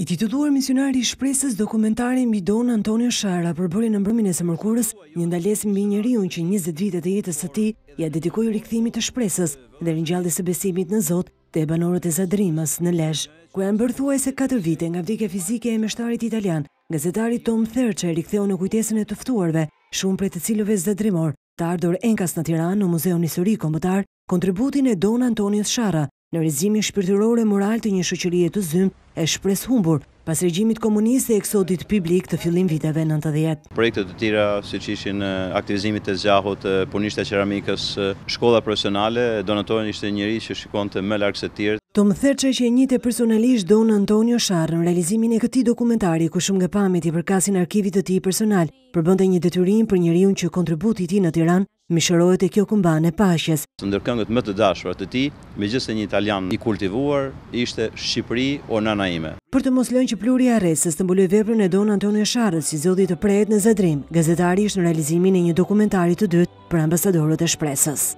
I tituluar misionari i shpresës dokumentari mbi Don Antonio Shara për bërin në mbrëmin e së mërkurës një ndales mbi një riun që 20 vitet e jetës së ti ja dedikoj rikëthimit të shpresës dhe rinjalli së besimit në Zot të e banorët e zadrimës në lesh. Ku e mbërthuaj se 4 vite nga vdike fizike e meshtarit italian, gazetari Tom Therche riktheu në kujtesën e tëftuarve, shumë për të cilove zadrimor, të ardhur enkas në Tiran në Muzeon Isori Kombëtar, kontributin e Don Antonio Shara Në rezimi e moral të një shëqërije të zymë e shpres humbur pas regjimit komunisë e eksodit publik të fillim viteve 90. Projekte të tira, si që ishin aktivizimit e zjahot, punisht e qeramikës, shkolla profesionale, donatorin ishte njëri që shikon të me larkës e tjertë, Të më thërë që që e njëte personalisht Don Antonio në realizimin e këti dokumentari ku shumë nga pameti për kasin arkivit të ti personal përbënde një detyrim për njëriun që kontributi ti në Tiran mishërojët e kjo këmban e pashjes. Së ndërkëngët më të dashurat të ti, me gjithse një italian i kultivuar, ishte Shqipëri o nana ime. Për të mos lënë që pluri resës të mbuloj veprën e Don Antonio Sharrës si zodi të prejet në zedrim, gazetari ishtë në realizimin e një dokumentari të dytë për ambasadorët e shpresës.